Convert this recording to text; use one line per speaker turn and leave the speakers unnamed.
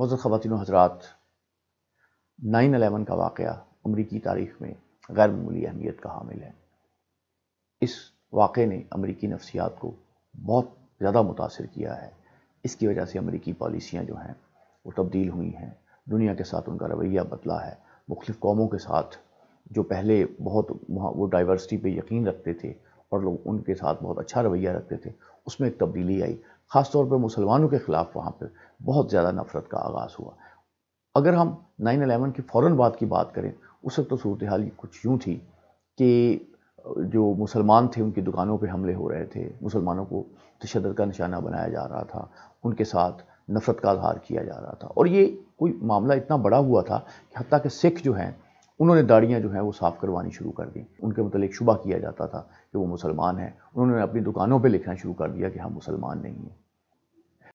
मज़र ख़वान हजरात nine eleven का वाक़ अमरीकी तारीख में गैर मामूली अहमियत का हामिल है इस वाक़े ने अमरीकी नफसियात को बहुत ज़्यादा मुतासर किया है इसकी वजह से अमरीकी पॉलिसियाँ जो हैं वो तब्दील हुई हैं दुनिया के साथ उनका रवैया बदला है मुख्तफ कौमों के साथ जो पहले बहुत वो डाइवर्सिटी पे यकीन रखते थे और लोग उनके साथ बहुत अच्छा रवैया रखते थे उसमें एक तब्दीली आई ख़ास तौर पे मुसलमानों के ख़िलाफ़ वहाँ पे बहुत ज़्यादा नफ़रत का आगाज़ हुआ अगर हम नाइन अलेवन की फ़ौर बाद की बात करें उस वक्त तो सूरत हाल कुछ यूँ थी कि जो मुसलमान थे उनकी दुकानों पर हमले हो रहे थे मुसलमानों को तशद का निशाना बनाया जा रहा था उनके साथ नफ़रत का आधार किया जा रहा था और ये कोई मामला इतना बड़ा हुआ था कि हती के सिख जो हैं उन्होंने दाढ़ियाँ जो हैं वो साफ़ करवानी शुरू कर दी उनके मतलब शुबा किया जाता था कि वो मुसलमान हैं उन्होंने अपनी दुकानों पर लिखना शुरू कर दिया कि हम मुसलमान नहीं हैं